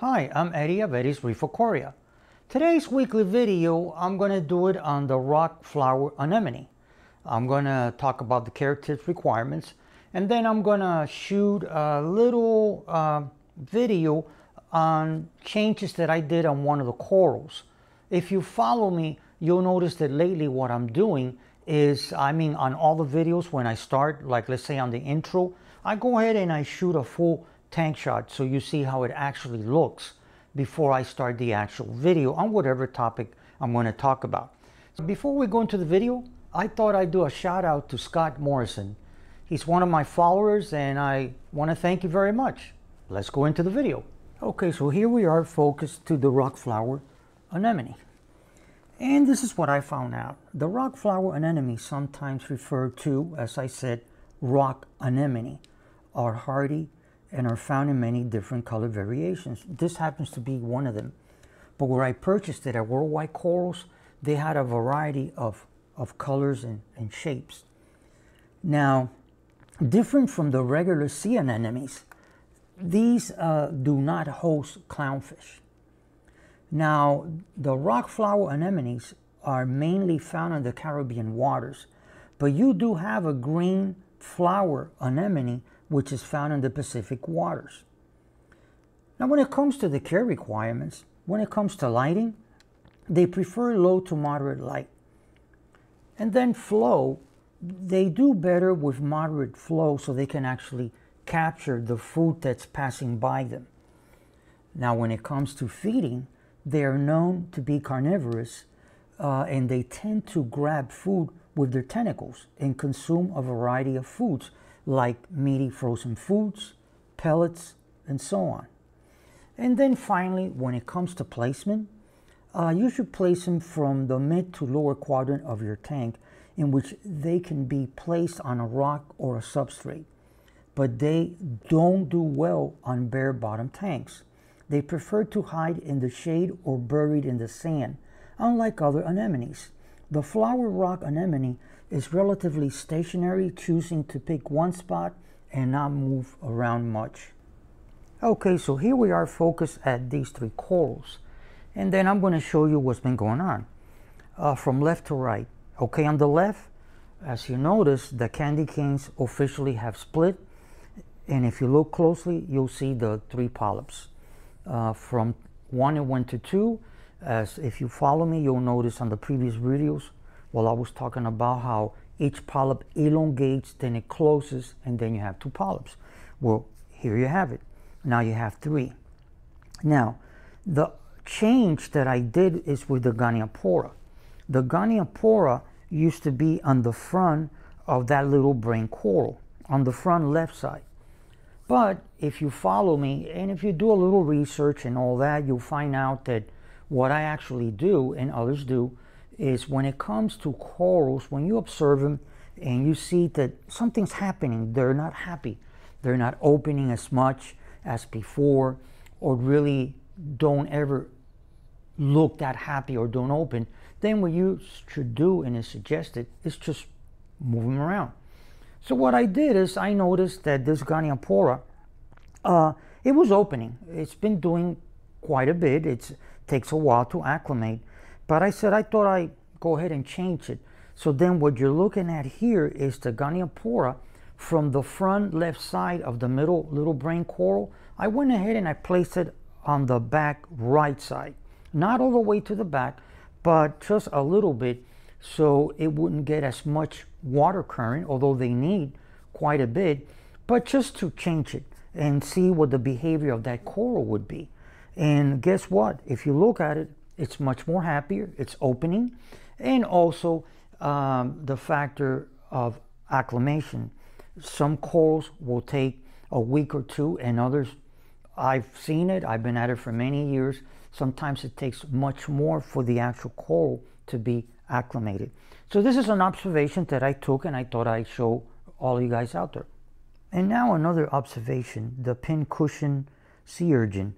Hi, I'm Eddie of Eddie's Reefocoria. Today's weekly video, I'm going to do it on the rock flower anemone. I'm going to talk about the care tips requirements, and then I'm going to shoot a little uh, video on changes that I did on one of the corals. If you follow me, you'll notice that lately what I'm doing is, I mean, on all the videos when I start, like let's say on the intro, I go ahead and I shoot a full tank shot so you see how it actually looks before I start the actual video on whatever topic I'm going to talk about. So before we go into the video, I thought I'd do a shout out to Scott Morrison. He's one of my followers and I want to thank you very much. Let's go into the video. Okay, so here we are focused to the rock flower anemone. And this is what I found out. The rock flower anemone, sometimes referred to, as I said, rock anemone, are hardy and are found in many different color variations. This happens to be one of them. But where I purchased it at Worldwide Corals, they had a variety of, of colors and, and shapes. Now, different from the regular sea anemones, these uh, do not host clownfish. Now, the rock flower anemones are mainly found in the Caribbean waters, but you do have a green flower anemone which is found in the Pacific waters. Now, when it comes to the care requirements, when it comes to lighting, they prefer low to moderate light. And then flow, they do better with moderate flow so they can actually capture the food that's passing by them. Now, when it comes to feeding, they are known to be carnivorous uh, and they tend to grab food with their tentacles and consume a variety of foods like meaty frozen foods, pellets, and so on. And then finally, when it comes to placement, uh, you should place them from the mid to lower quadrant of your tank in which they can be placed on a rock or a substrate. But they don't do well on bare bottom tanks. They prefer to hide in the shade or buried in the sand, unlike other anemones. The flower rock anemone is relatively stationary, choosing to pick one spot and not move around much. Okay, so here we are focused at these three corals. And then I'm going to show you what's been going on uh, from left to right. Okay, on the left, as you notice, the candy canes officially have split. And if you look closely, you'll see the three polyps. Uh, from 1 it went to 2. As if you follow me, you'll notice on the previous videos, well, I was talking about how each polyp elongates, then it closes, and then you have two polyps. Well, here you have it. Now you have three. Now, the change that I did is with the goniopora. The goniopora used to be on the front of that little brain coral, on the front left side. But if you follow me and if you do a little research and all that, you'll find out that what I actually do and others do is when it comes to corals, when you observe them and you see that something's happening, they're not happy, they're not opening as much as before, or really don't ever look that happy or don't open, then what you should do and is suggested is just move them around. So what I did is I noticed that this Ganiapora, uh, it was opening. It's been doing quite a bit. It takes a while to acclimate. But I said, I thought I'd go ahead and change it. So then what you're looking at here is the goniopora from the front left side of the middle little brain coral. I went ahead and I placed it on the back right side. Not all the way to the back, but just a little bit so it wouldn't get as much water current, although they need quite a bit, but just to change it and see what the behavior of that coral would be. And guess what? If you look at it, it's much more happier, it's opening, and also um, the factor of acclimation. Some corals will take a week or two, and others, I've seen it, I've been at it for many years. Sometimes it takes much more for the actual coral to be acclimated. So, this is an observation that I took and I thought I'd show all you guys out there. And now, another observation the pincushion sea urchin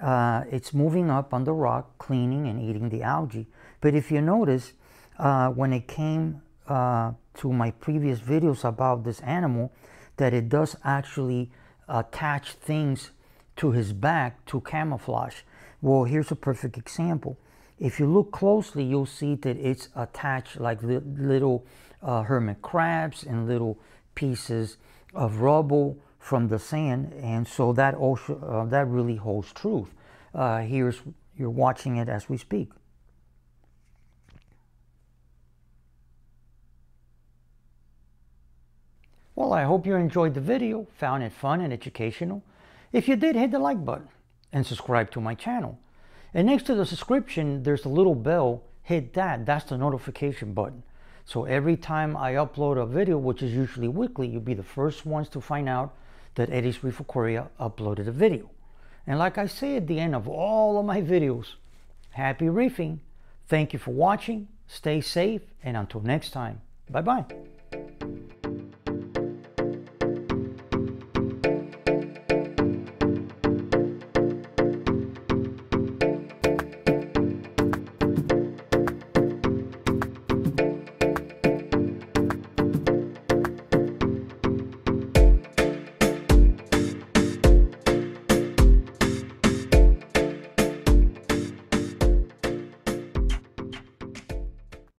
uh, it's moving up on the rock, cleaning and eating the algae. But if you notice, uh, when it came uh, to my previous videos about this animal, that it does actually uh, attach things to his back to camouflage. Well, here's a perfect example. If you look closely, you'll see that it's attached like li little uh, hermit crabs and little pieces of rubble from the sand, and so that ocean, uh, that really holds truth. Uh, here's you're watching it as we speak. Well, I hope you enjoyed the video, found it fun and educational. If you did, hit the like button and subscribe to my channel. And next to the subscription, there's a little bell. Hit that. That's the notification button. So every time I upload a video, which is usually weekly, you'll be the first ones to find out that Reef Sweet for uploaded a video. And like I say at the end of all of my videos, happy reefing. Thank you for watching. Stay safe. And until next time, bye-bye.